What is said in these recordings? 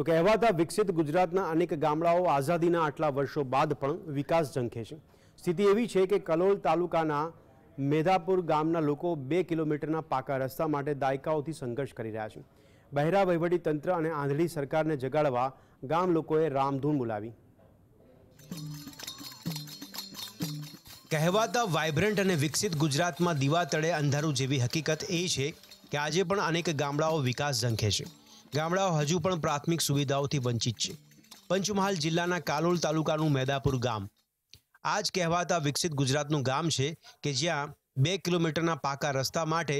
તો કહેવાતા વિકસિત ગુજરાતના અનેક ગામડાઓ આઝાદીના આટલા વર્ષો બાદ પણ વિકાસ ઝંખે છે સ્થિતિ એવી છે કે કલોલ તાલુકાના મેધાપુર ગામના લોકો બે કિલોમીટરના પાકા રસ્તા માટે દાયકાઓથી સંઘર્ષ કરી રહ્યા છે બહેરા વહીવટી તંત્ર અને આંધળી સરકારને જગાડવા ગામ લોકોએ રામધૂન બોલાવી કહેવાતા વાઇબ્રન્ટ અને વિકસિત ગુજરાતમાં દીવા તળે અંધારું જેવી હકીકત એ છે કે આજે પણ અનેક ગામડાઓ વિકાસ ઝંખે છે ગામડાઓ હજુ પણ પ્રાથમિક સુવિધાઓથી વંચિત છે પંચમહાલ જિલ્લાના કાલોલ તાલુકાનું મેદાપુર ગામ આ જ કહેવાતા વિકસિત ગુજરાતનું ગામ છે કે જ્યાં બે કિલોમીટરના પાકા રસ્તા માટે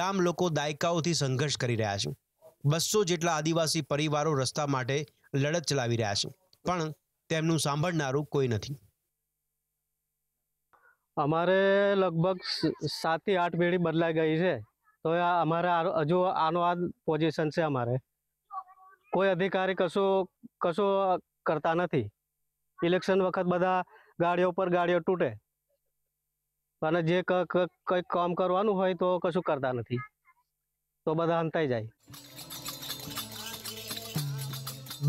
ગામ લોકો દાયકાઓથી સંઘર્ષ કરી રહ્યા છે બસો જેટલા આદિવાસી પરિવારો રસ્તા માટે લડત ચલાવી રહ્યા છે પણ તેમનું સાંભળનારું કોઈ નથી અમારે લગભગ સાત થી આઠ પેઢી બદલાઈ ગઈ છે તો અમારે હજુ આનો આ પોઝિશન છે અમારે કોઈ અધિકારી કશો કશો કરતા નથી ઇલેક્શન વખત બધા ગાડીઓ પર ગાડીઓ તૂટે અને જે કંઈક કામ કરવાનું હોય તો કશું કરતા નથી તો બધા અંતાઈ જાય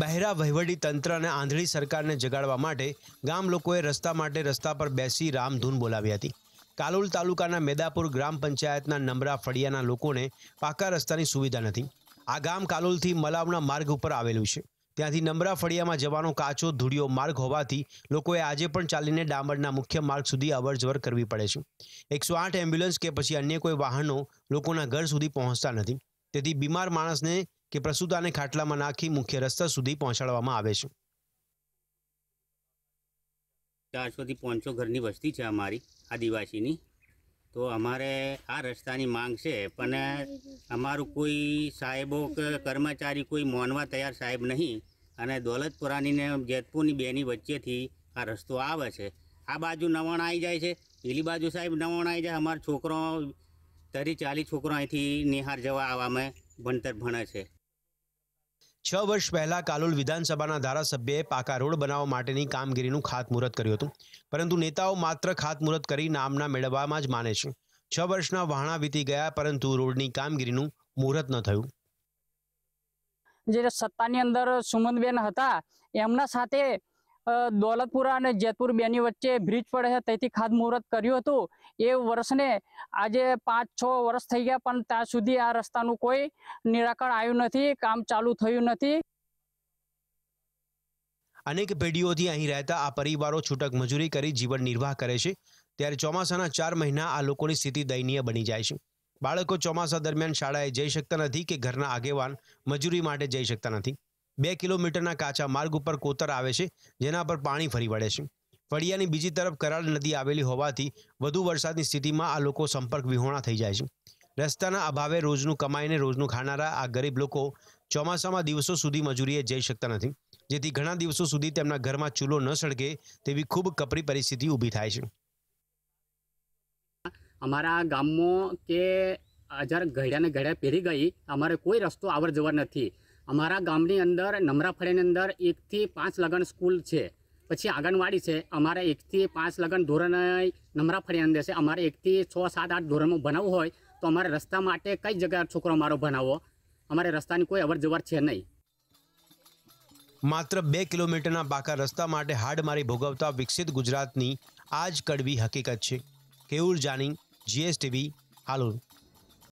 બહેરા વહીવટી તંત્ર અને આંધળી સરકારને જગાડવા માટે ગામ લોકોએ રસ્તા માટે રસ્તા પર બેસી રામધૂન બોલાવી હતી કાલોલ તાલુકાના મેદાપુર ગ્રામ પંચાયતના નમરા ફળિયાના લોકોને પાકા રસ્તાની સુવિધા નથી આ ગામ કાલોલથી મલાવના માર્ગ ઉપર આવેલું છે ત્યાંથી નમરા ફળિયામાં જવાનો કાચો ધૂળિયો માર્ગ હોવાથી લોકોએ આજે પણ ચાલીને ડામરના મુખ્ય માર્ગ સુધી અવરજવર કરવી પડે છે એકસો આઠ એમ્બ્યુલન્સ કે પછી અન્ય કોઈ વાહનો લોકોના ઘર સુધી પહોંચતા નથી તેથી બીમાર માણસને કે પ્રસૂતાને ખાટલામાં નાખી મુખ્ય રસ્તા સુધી પહોંચાડવામાં આવે છે ચારસોથી પહોંચો ઘરની વસ્તી છે અમારી આદિવાસીની તો અમારે આ રસ્તાની માંગ છે પણ અમારું કોઈ સાહેબો કે કર્મચારી કોઈ માનવા તૈયાર સાહેબ નહીં અને દોલતપુરાની ને જેતપુરની બેની વચ્ચેથી આ રસ્તો આવે છે આ બાજુ નવાણ આવી જાય છે પેલી બાજુ સાહેબ નવણ આવી જાય અમારો છોકરો તરી ચાલી છોકરો અહીંથી નિહાર જવા આવવામાં ભણતર ભણે છે છ વર્ષ પહેલા કાલોલ વિધાનસભાના ધારાસભ્યએ પાકા રોડ બનાવવા માટેની કામગીરીનું ખાતમુહૂર્ત કર્યું હતું પરંતુ નેતાઓ માત્ર ખાતમુહૂર્ત કરી નામના મેળવવામાં જ માને છે છ વર્ષના વહાણા વીતી ગયા પરંતુ રોડની કામગીરીનું મુહૂર્ત ન થયું જે સત્તાની અંદર સુમનબેન હતા એમના સાથે દોલતપુરા અને જેતપુર બેની વચ્ચે બ્રિજ પડે છે તેથી ખાદ મુહૂર્ત કર્યું હતું એ વર્ષને આજે પાંચ છ વર્ષ થઈ ગયા પણ ત્યાં સુધી આ રસ્તાનું કોઈ નિરાકરણ આવ્યું નથી કામ ચાલુ થયું નથી અનેક પેઢીઓથી અહીં રહેતા આ પરિવારો છૂટક મજૂરી કરી જીવન નિર્વાહ કરે છે ત્યારે ચોમાસાના ચાર મહિના આ લોકોની સ્થિતિ દયનીય બની જાય છે બાળકો ચોમાસા દરમિયાન શાળાએ જઈ શકતા નથી કે ઘરના આગેવાન મજૂરી માટે જઈ શકતા નથી બે કિલોમીટરના કાચા માર્ગ ઉપર કોતર આવે છે જેના પર પાણી ફરી વળે છે ફળિયાની બીજી તરફ કરાળ નદી આવેલી હોવાથી વધુ વરસાદની સ્થિતિમાં આ લોકો સંપર્ક વિહોણા થઈ જાય છે રસ્તાના અભાવે રોજનું કમાઈને રોજનું ખાનારા આ ગરીબ લોકો ચોમાસામાં દિવસો સુધી મજૂરીએ જઈ શકતા નથી જેથી ઘણા દિવસો સુધી તેમના ઘરમાં ચૂલો ન સળગે તેવી ખૂબ કપરી પરિસ્થિતિ ઊભી થાય છે અમારા ગામમાં કે હજાર ઘડ્યા ને પહેરી ગઈ અમારે કોઈ રસ્તો આવર જવર નથી અમારા ગામની અંદર નમરાફળીની અંદર એકથી પાંચ લગન સ્કૂલ છે પછી આંગણવાડી છે અમારે એકથી પાંચ લગન ધોરણ નમરાફળીની અંદર છે અમારે એકથી છ સાત આઠ ધોરણમાં ભણાવવું હોય તો અમારે રસ્તા માટે કઈ જગ્યા છોકરો અમારો ભણાવો અમારે રસ્તાની કોઈ અવર છે નહીં માત્ર બે કિલોમીટરના પાકા રસ્તા માટે હાડમારી ભોગવતા વિકસિત ગુજરાતની આ જ કડવી હકીકત છે કેવું જાણી જીએસટીવી હાલોલ